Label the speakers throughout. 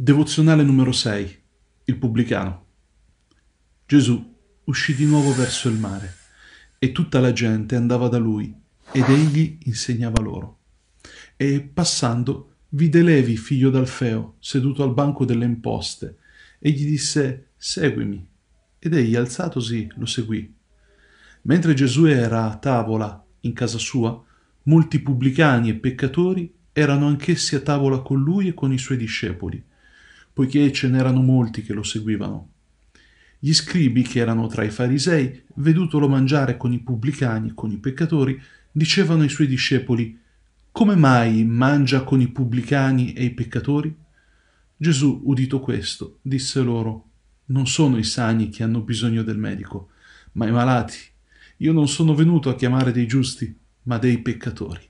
Speaker 1: Devozionale numero 6. Il pubblicano. Gesù uscì di nuovo verso il mare e tutta la gente andava da lui ed egli insegnava loro. E passando vide Levi, figlio d'Alfeo, seduto al banco delle imposte e gli disse seguimi. Ed egli alzatosi lo seguì. Mentre Gesù era a tavola in casa sua, molti pubblicani e peccatori erano anch'essi a tavola con lui e con i suoi discepoli poiché ce n'erano molti che lo seguivano. Gli scribi, che erano tra i farisei, vedutolo mangiare con i pubblicani e con i peccatori, dicevano ai suoi discepoli, Come mai mangia con i pubblicani e i peccatori? Gesù, udito questo, disse loro, Non sono i sani che hanno bisogno del medico, ma i malati. Io non sono venuto a chiamare dei giusti, ma dei peccatori.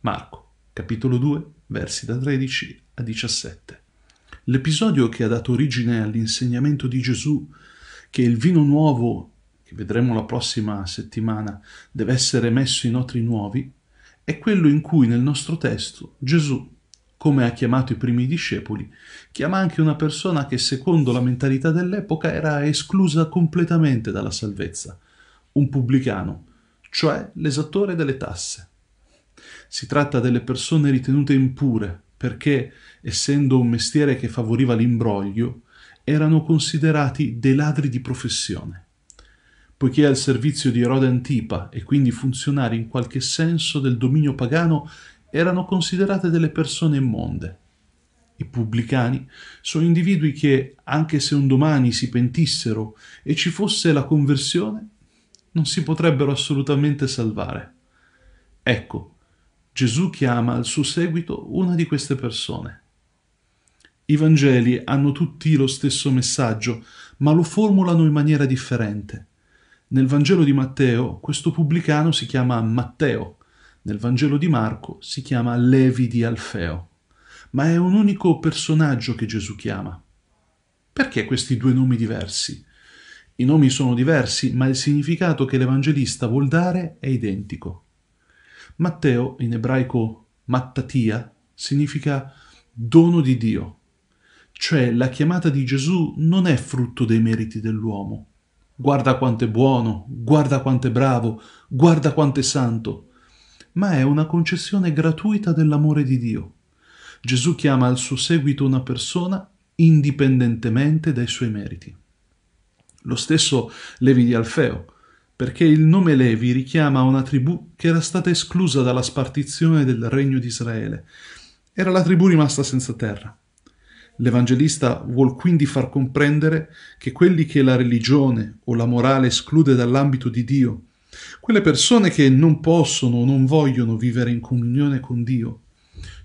Speaker 1: Marco, capitolo 2, versi da 13 a 17 l'episodio che ha dato origine all'insegnamento di Gesù che il vino nuovo, che vedremo la prossima settimana, deve essere messo in otri nuovi, è quello in cui nel nostro testo Gesù, come ha chiamato i primi discepoli, chiama anche una persona che secondo la mentalità dell'epoca era esclusa completamente dalla salvezza, un pubblicano, cioè l'esattore delle tasse. Si tratta delle persone ritenute impure, perché, essendo un mestiere che favoriva l'imbroglio, erano considerati dei ladri di professione. Poiché al servizio di Erode Antipa e quindi funzionari in qualche senso del dominio pagano erano considerate delle persone immonde. I pubblicani sono individui che, anche se un domani si pentissero e ci fosse la conversione, non si potrebbero assolutamente salvare. Ecco Gesù chiama al suo seguito una di queste persone. I Vangeli hanno tutti lo stesso messaggio, ma lo formulano in maniera differente. Nel Vangelo di Matteo questo pubblicano si chiama Matteo, nel Vangelo di Marco si chiama Levi di Alfeo, ma è un unico personaggio che Gesù chiama. Perché questi due nomi diversi? I nomi sono diversi, ma il significato che l'Evangelista vuol dare è identico. Matteo, in ebraico Mattatia, significa dono di Dio, cioè la chiamata di Gesù non è frutto dei meriti dell'uomo. Guarda quanto è buono, guarda quanto è bravo, guarda quanto è santo, ma è una concessione gratuita dell'amore di Dio. Gesù chiama al suo seguito una persona indipendentemente dai suoi meriti. Lo stesso Levi di Alfeo, perché il nome Levi richiama una tribù che era stata esclusa dalla spartizione del regno di Israele. Era la tribù rimasta senza terra. L'Evangelista vuol quindi far comprendere che quelli che la religione o la morale esclude dall'ambito di Dio, quelle persone che non possono o non vogliono vivere in comunione con Dio,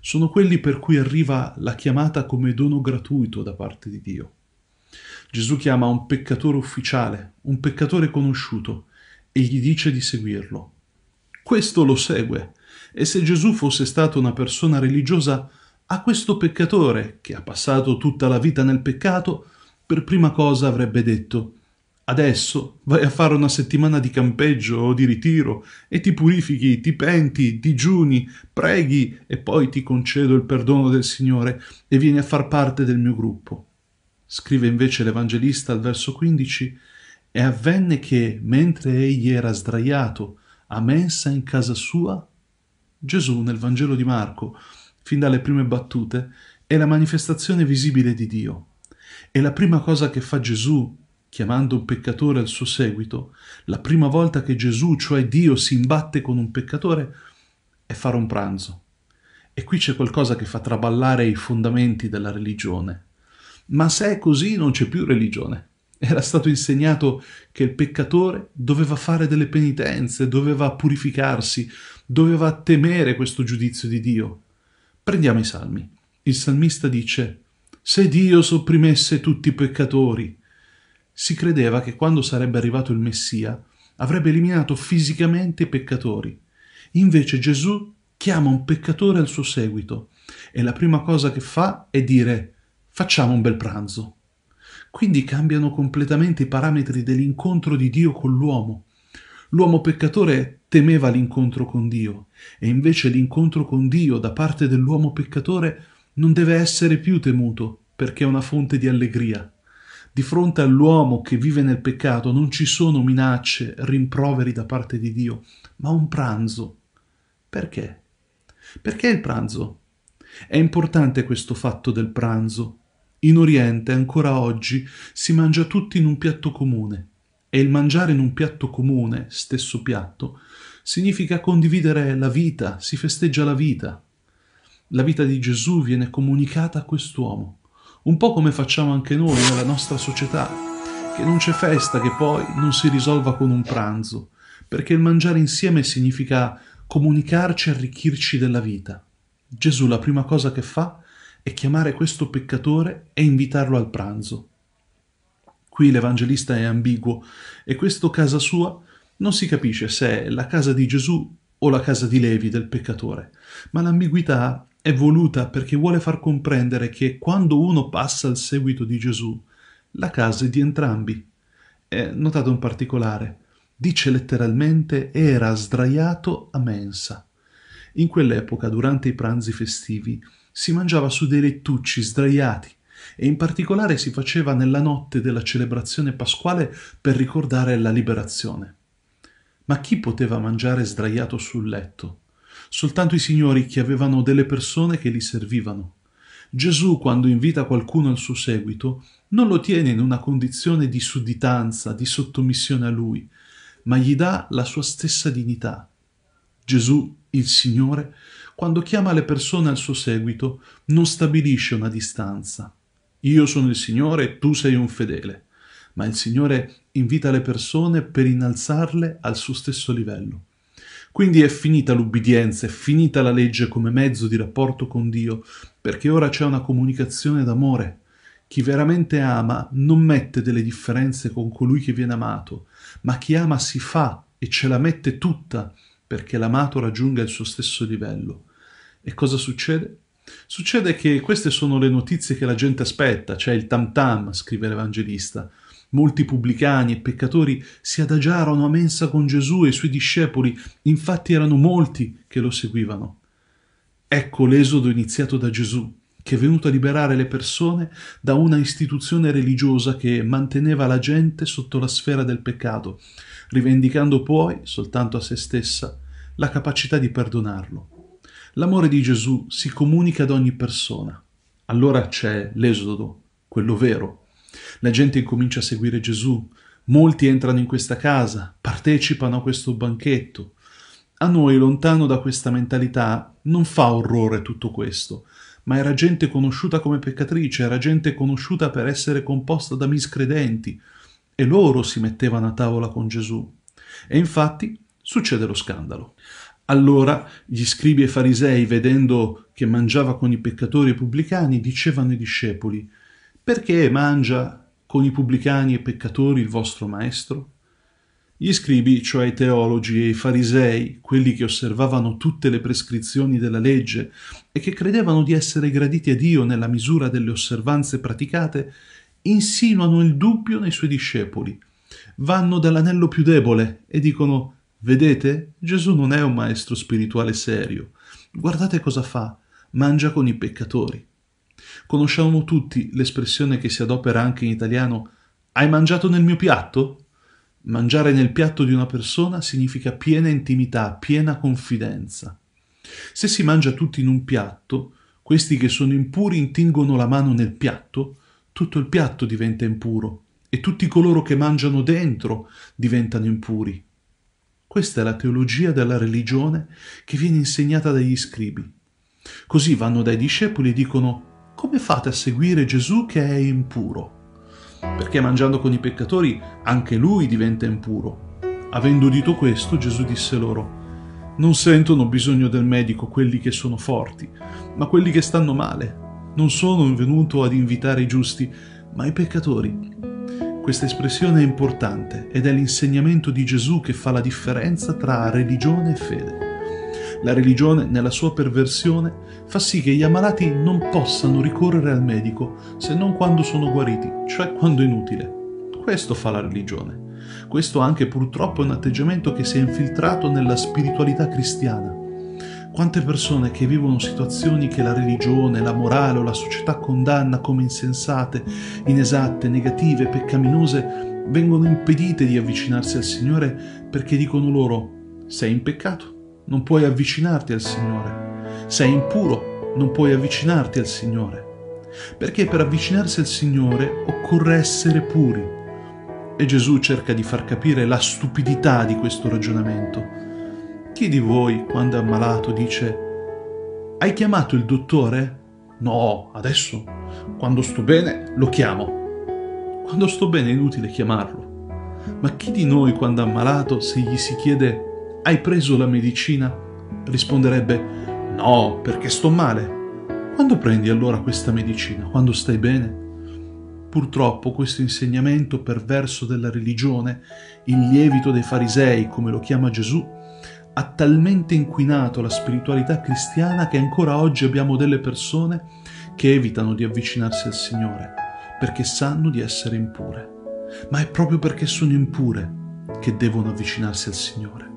Speaker 1: sono quelli per cui arriva la chiamata come dono gratuito da parte di Dio. Gesù chiama un peccatore ufficiale, un peccatore conosciuto, e gli dice di seguirlo. Questo lo segue e se Gesù fosse stato una persona religiosa, a questo peccatore, che ha passato tutta la vita nel peccato, per prima cosa avrebbe detto Adesso vai a fare una settimana di campeggio o di ritiro e ti purifichi, ti penti, digiuni, preghi e poi ti concedo il perdono del Signore e vieni a far parte del mio gruppo. Scrive invece l'Evangelista al verso 15 e avvenne che, mentre egli era sdraiato a mensa in casa sua, Gesù nel Vangelo di Marco, fin dalle prime battute, è la manifestazione visibile di Dio. E la prima cosa che fa Gesù, chiamando un peccatore al suo seguito, la prima volta che Gesù, cioè Dio, si imbatte con un peccatore, è fare un pranzo. E qui c'è qualcosa che fa traballare i fondamenti della religione. Ma se è così non c'è più religione. Era stato insegnato che il peccatore doveva fare delle penitenze, doveva purificarsi, doveva temere questo giudizio di Dio. Prendiamo i salmi. Il salmista dice, se Dio sopprimesse tutti i peccatori. Si credeva che quando sarebbe arrivato il Messia avrebbe eliminato fisicamente i peccatori. Invece Gesù chiama un peccatore al suo seguito e la prima cosa che fa è dire facciamo un bel pranzo. Quindi cambiano completamente i parametri dell'incontro di Dio con l'uomo. L'uomo peccatore temeva l'incontro con Dio e invece l'incontro con Dio da parte dell'uomo peccatore non deve essere più temuto perché è una fonte di allegria. Di fronte all'uomo che vive nel peccato non ci sono minacce, rimproveri da parte di Dio, ma un pranzo. Perché? Perché il pranzo? È importante questo fatto del pranzo, in Oriente ancora oggi si mangia tutti in un piatto comune e il mangiare in un piatto comune, stesso piatto, significa condividere la vita, si festeggia la vita. La vita di Gesù viene comunicata a quest'uomo, un po' come facciamo anche noi nella nostra società, che non c'è festa che poi non si risolva con un pranzo, perché il mangiare insieme significa comunicarci e arricchirci della vita. Gesù la prima cosa che fa e chiamare questo peccatore e invitarlo al pranzo. Qui l'Evangelista è ambiguo e questo casa sua non si capisce se è la casa di Gesù o la casa di Levi del peccatore, ma l'ambiguità è voluta perché vuole far comprendere che quando uno passa al seguito di Gesù, la casa è di entrambi. Eh, notate un particolare, dice letteralmente era sdraiato a mensa. In quell'epoca, durante i pranzi festivi, si mangiava su dei lettucci sdraiati e in particolare si faceva nella notte della celebrazione pasquale per ricordare la liberazione. Ma chi poteva mangiare sdraiato sul letto? Soltanto i signori che avevano delle persone che li servivano. Gesù, quando invita qualcuno al suo seguito, non lo tiene in una condizione di sudditanza, di sottomissione a lui, ma gli dà la sua stessa dignità. Gesù il Signore, quando chiama le persone al suo seguito, non stabilisce una distanza. Io sono il Signore e tu sei un fedele. Ma il Signore invita le persone per innalzarle al suo stesso livello. Quindi è finita l'ubbidienza, è finita la legge come mezzo di rapporto con Dio, perché ora c'è una comunicazione d'amore. Chi veramente ama non mette delle differenze con colui che viene amato, ma chi ama si fa e ce la mette tutta perché l'amato raggiunga il suo stesso livello. E cosa succede? Succede che queste sono le notizie che la gente aspetta, c'è cioè il tam tam, scrive l'Evangelista. Molti pubblicani e peccatori si adagiarono a mensa con Gesù e i suoi discepoli, infatti erano molti che lo seguivano. Ecco l'esodo iniziato da Gesù, che è venuto a liberare le persone da una istituzione religiosa che manteneva la gente sotto la sfera del peccato, rivendicando poi, soltanto a se stessa, la capacità di perdonarlo. L'amore di Gesù si comunica ad ogni persona. Allora c'è l'esodo, quello vero. La gente incomincia a seguire Gesù, molti entrano in questa casa, partecipano a questo banchetto. A noi, lontano da questa mentalità, non fa orrore tutto questo, ma era gente conosciuta come peccatrice, era gente conosciuta per essere composta da miscredenti, e loro si mettevano a tavola con Gesù. E infatti succede lo scandalo. Allora gli scribi e farisei, vedendo che mangiava con i peccatori e i pubblicani, dicevano ai discepoli, perché mangia con i pubblicani e i peccatori il vostro maestro? Gli scribi, cioè i teologi e i farisei, quelli che osservavano tutte le prescrizioni della legge e che credevano di essere graditi a Dio nella misura delle osservanze praticate, insinuano il dubbio nei suoi discepoli. Vanno dall'anello più debole e dicono Vedete? Gesù non è un maestro spirituale serio. Guardate cosa fa. Mangia con i peccatori. Conosciamo tutti l'espressione che si adopera anche in italiano Hai mangiato nel mio piatto? Mangiare nel piatto di una persona significa piena intimità, piena confidenza. Se si mangia tutti in un piatto, questi che sono impuri intingono la mano nel piatto, tutto il piatto diventa impuro e tutti coloro che mangiano dentro diventano impuri. Questa è la teologia della religione che viene insegnata dagli scribi. Così vanno dai discepoli e dicono come fate a seguire Gesù che è impuro? Perché mangiando con i peccatori anche lui diventa impuro. Avendo udito questo, Gesù disse loro, non sentono bisogno del medico quelli che sono forti, ma quelli che stanno male. Non sono venuto ad invitare i giusti, ma i peccatori. Questa espressione è importante ed è l'insegnamento di Gesù che fa la differenza tra religione e fede. La religione, nella sua perversione, fa sì che gli ammalati non possano ricorrere al medico se non quando sono guariti, cioè quando è inutile. Questo fa la religione. Questo anche purtroppo è un atteggiamento che si è infiltrato nella spiritualità cristiana. Quante persone che vivono situazioni che la religione, la morale o la società condanna come insensate, inesatte, negative, peccaminose, vengono impedite di avvicinarsi al Signore perché dicono loro sei in peccato, non puoi avvicinarti al Signore, sei impuro, non puoi avvicinarti al Signore. Perché per avvicinarsi al Signore occorre essere puri. E Gesù cerca di far capire la stupidità di questo ragionamento chi di voi, quando è ammalato, dice Hai chiamato il dottore? No, adesso. Quando sto bene, lo chiamo. Quando sto bene è inutile chiamarlo. Ma chi di noi, quando è ammalato, se gli si chiede Hai preso la medicina? risponderebbe No, perché sto male. Quando prendi allora questa medicina? Quando stai bene? Purtroppo questo insegnamento perverso della religione, il lievito dei farisei, come lo chiama Gesù, ha talmente inquinato la spiritualità cristiana che ancora oggi abbiamo delle persone che evitano di avvicinarsi al Signore perché sanno di essere impure. Ma è proprio perché sono impure che devono avvicinarsi al Signore.